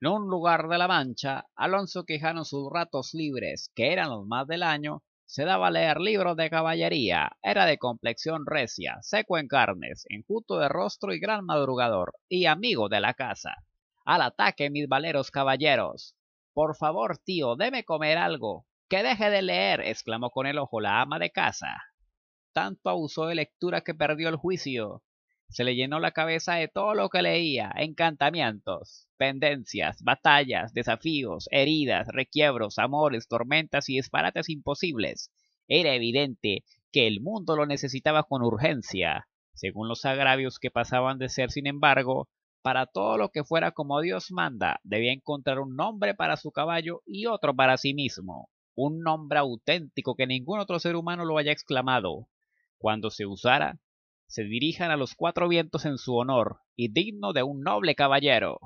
En un lugar de la mancha, Alonso quejaron sus ratos libres, que eran los más del año, se daba a leer libros de caballería, era de complexión recia, seco en carnes, enjuto de rostro y gran madrugador, y amigo de la casa. Al ataque, mis valeros caballeros. Por favor, tío, deme comer algo. Que deje de leer, exclamó con el ojo la ama de casa. Tanto abusó de lectura que perdió el juicio se le llenó la cabeza de todo lo que leía, encantamientos, pendencias, batallas, desafíos, heridas, requiebros, amores, tormentas y disparates imposibles. Era evidente que el mundo lo necesitaba con urgencia, según los agravios que pasaban de ser, sin embargo, para todo lo que fuera como Dios manda, debía encontrar un nombre para su caballo y otro para sí mismo, un nombre auténtico que ningún otro ser humano lo haya exclamado. Cuando se usara, se dirijan a los cuatro vientos en su honor, y digno de un noble caballero.